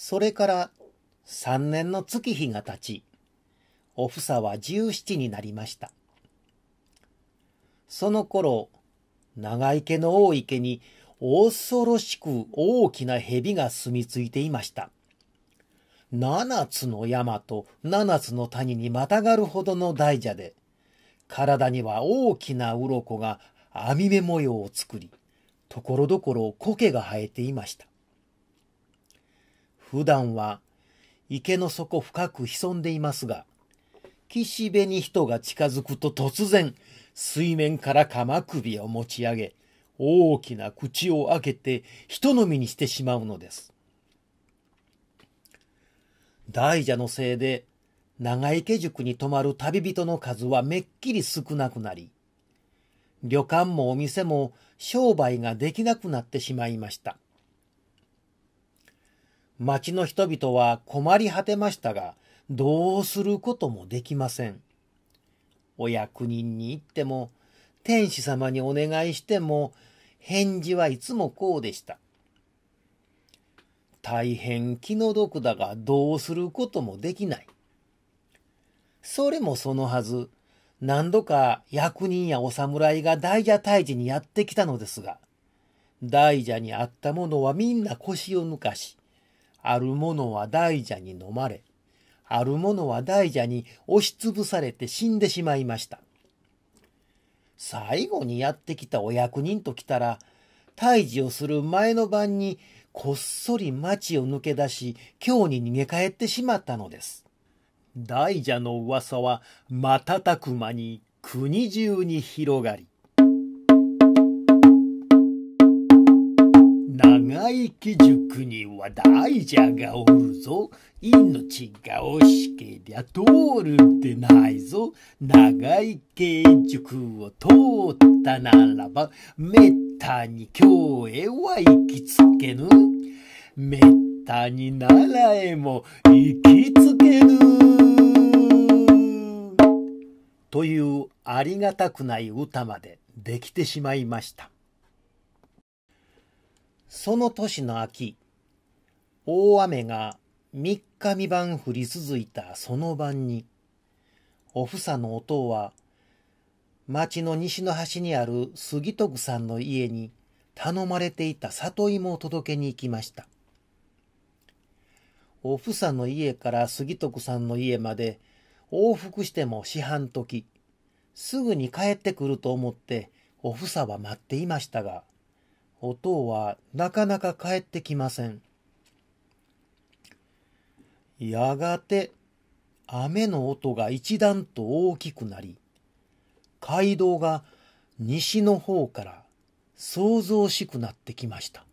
それから3年の月日が経ち、お房は17になりました。その頃、長池の大池に恐ろしく大きな蛇が住み着いていました。七つの山と七つの谷にまたがるほどの大蛇で、体には大きな鱗が網目模様を作り、ところどころ苔が生えていました。普段は池の底深く潜んでいますが、岸辺に人が近づくと突然、水面から鎌首を持ち上げ、大きな口を開けて人のみにしてしまうのです。大蛇のせいで長池塾に泊まる旅人の数はめっきり少なくなり、旅館もお店も商売ができなくなってしまいました。町の人々は困り果てましたが、どうすることもできません。お役人に行っても、天使様にお願いしても、返事はいつもこうでした。大変気の毒だがどうすることもできない。それもそのはず、何度か役人やお侍が大蛇退治にやってきたのですが、大蛇にあったものはみんな腰を抜かし、あるものは大蛇に飲まれ、あるものは大蛇に押しつぶされて死んでしまいました。最後にやってきたお役人と来たら、退治をする前の晩にこっそり町を抜け出し、京に逃げ帰ってしまったのです。大蛇の噂は瞬く間に国中に広がり、長生き塾には大蛇がおるぞ。命が惜しけりゃ通るでないぞ。長生き塾を通ったならば、めったに今日へは行きつけぬ。めったに習えも行きつけぬ。というありがたくない歌までできてしまいました。その年の秋、大雨が三日三晩降り続いたその晩に、おふさのお父は、町の西の端にある杉徳さんの家に頼まれていた里芋を届けに行きました。おふさの家から杉徳さんの家まで往復しても四半時、すぐに帰ってくると思っておふさは待っていましたが、おはなかなか帰ってきません。やがて雨の音が一段と大きくなり、街道が西の方から騒々しくなってきました。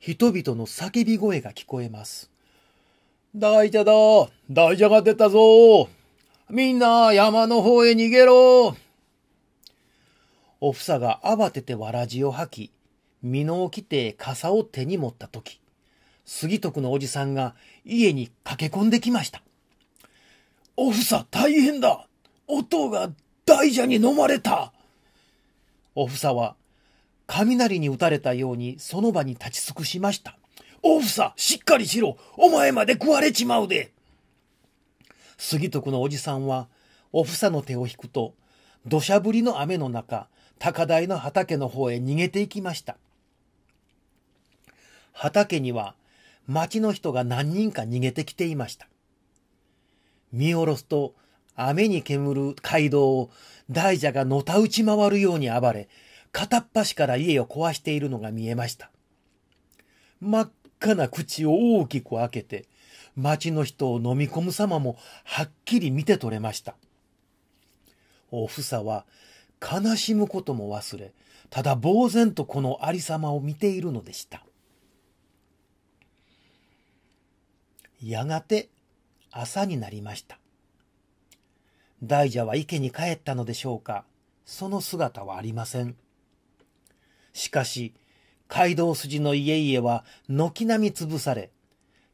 人々の叫び声が聞こえます。大蛇だ大蛇が出たぞみんな山の方へ逃げろお房が慌ててわらじを吐き、身のを着て傘を手に持った時、杉徳のおじさんが家に駆け込んできました。お房大変だおとうが大蛇に飲まれたお房は雷に打たれたようにその場に立ち尽くしました。お房しっかりしろお前まで食われちまうで杉徳のおじさんはお房の手を引くと土砂降りの雨の中高台の畑の方へ逃げていきました。畑には町の人が何人か逃げてきていました。見下ろすと雨に煙る街道を大蛇がのたうち回るように暴れ、片っ端から家を壊しているのが見えました。真っ赤な口を大きく開けて、町の人を飲み込む様もはっきり見て取れました。お房は悲しむことも忘れ、ただ呆然とこのありさまを見ているのでした。やがて朝になりました。大蛇は池に帰ったのでしょうか、その姿はありません。しかし、街道筋の家々は軒並み潰され、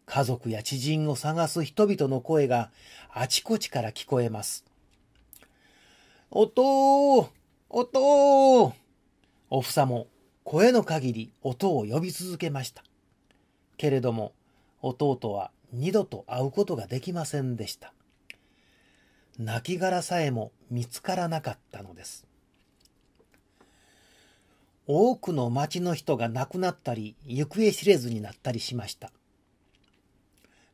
家族や知人を探す人々の声があちこちから聞こえます。おとー、音おふさも声の限り音を呼び続けました。けれども、弟は二度と会うことができませんでした。亡きさえも見つからなかったのです。多くの町の人が亡くなったり、行方知れずになったりしました。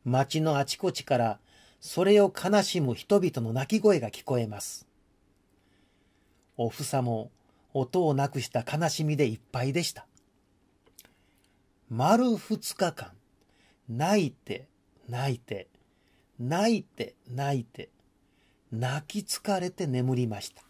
町のあちこちから、それを悲しむ人々の泣き声が聞こえます。おふさも音をなくした悲しみでいっぱいでした。丸二日間、泣いて、泣いて、泣いて、泣いて、泣き疲れて眠りました。